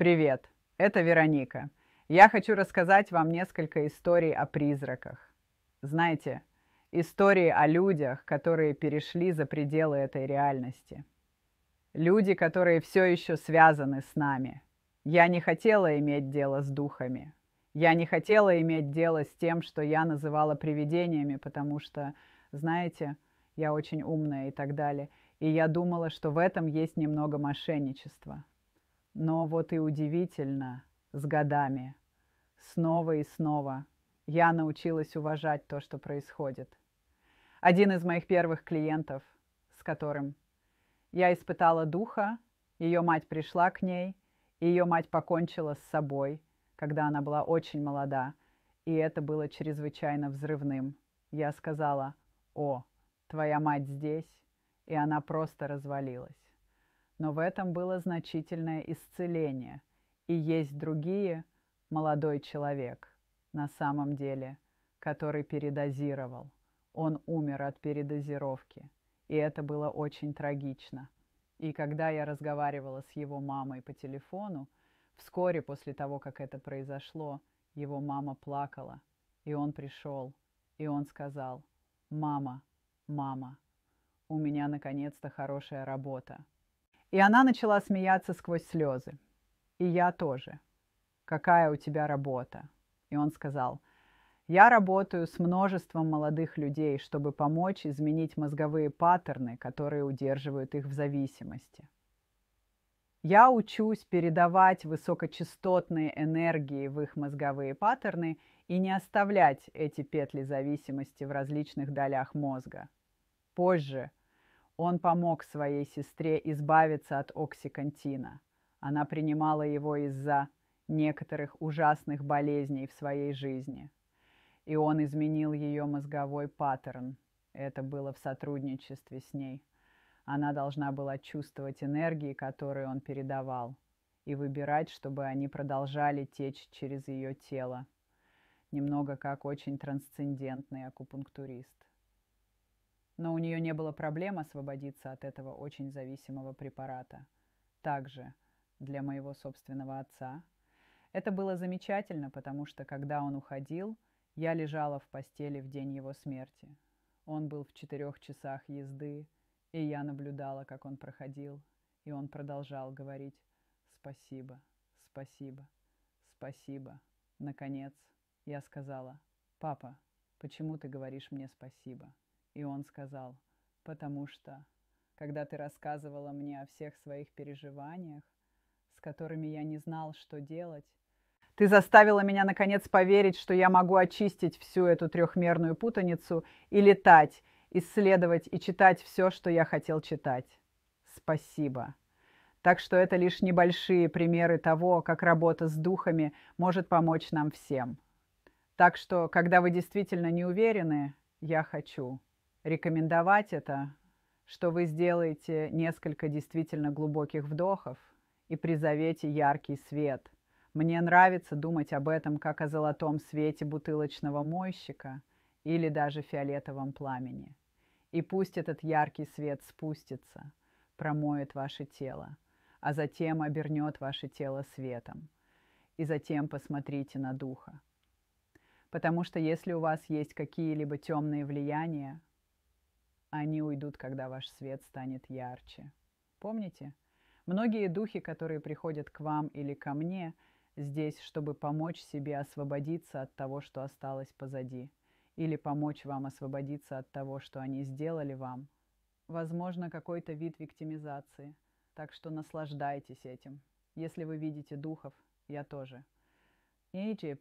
Привет, это Вероника. Я хочу рассказать вам несколько историй о призраках. Знаете, истории о людях, которые перешли за пределы этой реальности. Люди, которые все еще связаны с нами. Я не хотела иметь дело с духами. Я не хотела иметь дело с тем, что я называла привидениями, потому что, знаете, я очень умная и так далее. И я думала, что в этом есть немного мошенничества. Но вот и удивительно, с годами, снова и снова я научилась уважать то, что происходит. Один из моих первых клиентов, с которым я испытала духа, ее мать пришла к ней, и ее мать покончила с собой, когда она была очень молода, и это было чрезвычайно взрывным. Я сказала, о, твоя мать здесь, и она просто развалилась но в этом было значительное исцеление. И есть другие, молодой человек, на самом деле, который передозировал. Он умер от передозировки, и это было очень трагично. И когда я разговаривала с его мамой по телефону, вскоре после того, как это произошло, его мама плакала, и он пришел, и он сказал, «Мама, мама, у меня наконец-то хорошая работа, и она начала смеяться сквозь слезы. И я тоже. «Какая у тебя работа?» И он сказал, «Я работаю с множеством молодых людей, чтобы помочь изменить мозговые паттерны, которые удерживают их в зависимости». Я учусь передавать высокочастотные энергии в их мозговые паттерны и не оставлять эти петли зависимости в различных долях мозга. Позже – он помог своей сестре избавиться от оксикантина. Она принимала его из-за некоторых ужасных болезней в своей жизни. И он изменил ее мозговой паттерн. Это было в сотрудничестве с ней. Она должна была чувствовать энергии, которые он передавал, и выбирать, чтобы они продолжали течь через ее тело. Немного как очень трансцендентный акупунктурист но у нее не было проблем освободиться от этого очень зависимого препарата. Также для моего собственного отца. Это было замечательно, потому что, когда он уходил, я лежала в постели в день его смерти. Он был в четырех часах езды, и я наблюдала, как он проходил, и он продолжал говорить «Спасибо, спасибо, спасибо». Наконец, я сказала «Папа, почему ты говоришь мне спасибо?» И он сказал, потому что, когда ты рассказывала мне о всех своих переживаниях, с которыми я не знал, что делать, ты заставила меня наконец поверить, что я могу очистить всю эту трехмерную путаницу и летать, исследовать и читать все, что я хотел читать. Спасибо. Так что это лишь небольшие примеры того, как работа с духами может помочь нам всем. Так что, когда вы действительно не уверены, я хочу. Рекомендовать это, что вы сделаете несколько действительно глубоких вдохов и призовете яркий свет. Мне нравится думать об этом как о золотом свете бутылочного мойщика или даже фиолетовом пламени. И пусть этот яркий свет спустится, промоет ваше тело, а затем обернет ваше тело светом. И затем посмотрите на духа. Потому что если у вас есть какие-либо темные влияния, они уйдут, когда ваш свет станет ярче. Помните? Многие духи, которые приходят к вам или ко мне, здесь, чтобы помочь себе освободиться от того, что осталось позади, или помочь вам освободиться от того, что они сделали вам. Возможно, какой-то вид виктимизации, так что наслаждайтесь этим. Если вы видите духов, я тоже. Эйджи